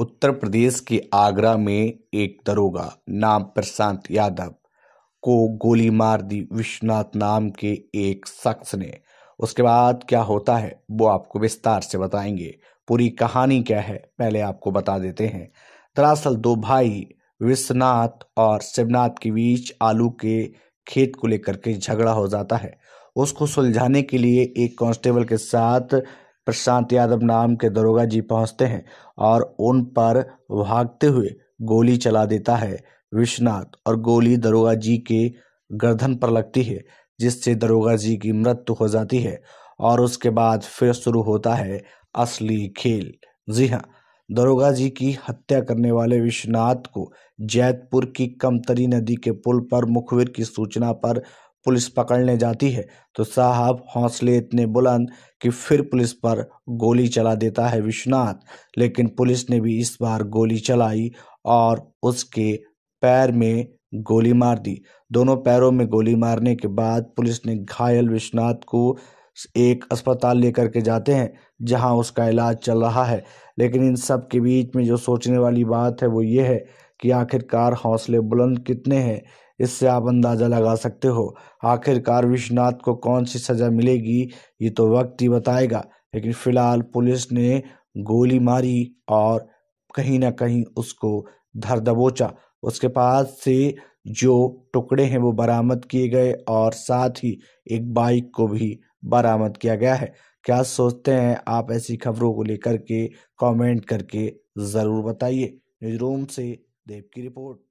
उत्तर प्रदेश के आगरा में एक दरोगा नाम प्रशांत यादव को गोली मार दी विश्वनाथ नाम के एक शख्स ने उसके बाद क्या होता है वो आपको विस्तार से बताएंगे पूरी कहानी क्या है पहले आपको बता देते हैं दरअसल दो भाई विश्वनाथ और शिवनाथ के बीच आलू के खेत को लेकर के झगड़ा हो जाता है उसको सुलझाने के लिए एक कांस्टेबल के साथ प्रशांत यादव नाम के दरोगा जी पहुंचते हैं और उन पर भागते हुए गोली चला देता है विश्वनाथ और गोली दरोगा जी के गर्दन पर लगती है जिससे दरोगा जी की मृत्यु हो जाती है और उसके बाद फिर शुरू होता है असली खेल जी हाँ दरोगा जी की हत्या करने वाले विश्वनाथ को जैतपुर की कमतरी नदी के पुल पर मुखबिर की सूचना पर पुलिस पकड़ने जाती है तो साहब हौसले इतने बुलंद कि फिर पुलिस पर गोली चला देता है विश्वनाथ लेकिन पुलिस ने भी इस बार गोली चलाई और उसके पैर में गोली मार दी दोनों पैरों में गोली मारने के बाद पुलिस ने घायल विश्वनाथ को एक अस्पताल लेकर के जाते हैं जहां उसका इलाज चल रहा है लेकिन इन सब के बीच में जो सोचने वाली बात है वो ये है कि आखिरकार हौसले बुलंद कितने हैं इससे आप अंदाज़ा लगा सकते हो आखिरकार विश्वनाथ को कौन सी सज़ा मिलेगी ये तो वक्त ही बताएगा लेकिन फ़िलहाल पुलिस ने गोली मारी और कहीं ना कहीं उसको धर दबोचा उसके पास से जो टुकड़े हैं वो बरामद किए गए और साथ ही एक बाइक को भी बरामद किया गया है क्या सोचते हैं आप ऐसी खबरों को लेकर के कमेंट करके ज़रूर बताइए न्यूज रूम से देव की रिपोर्ट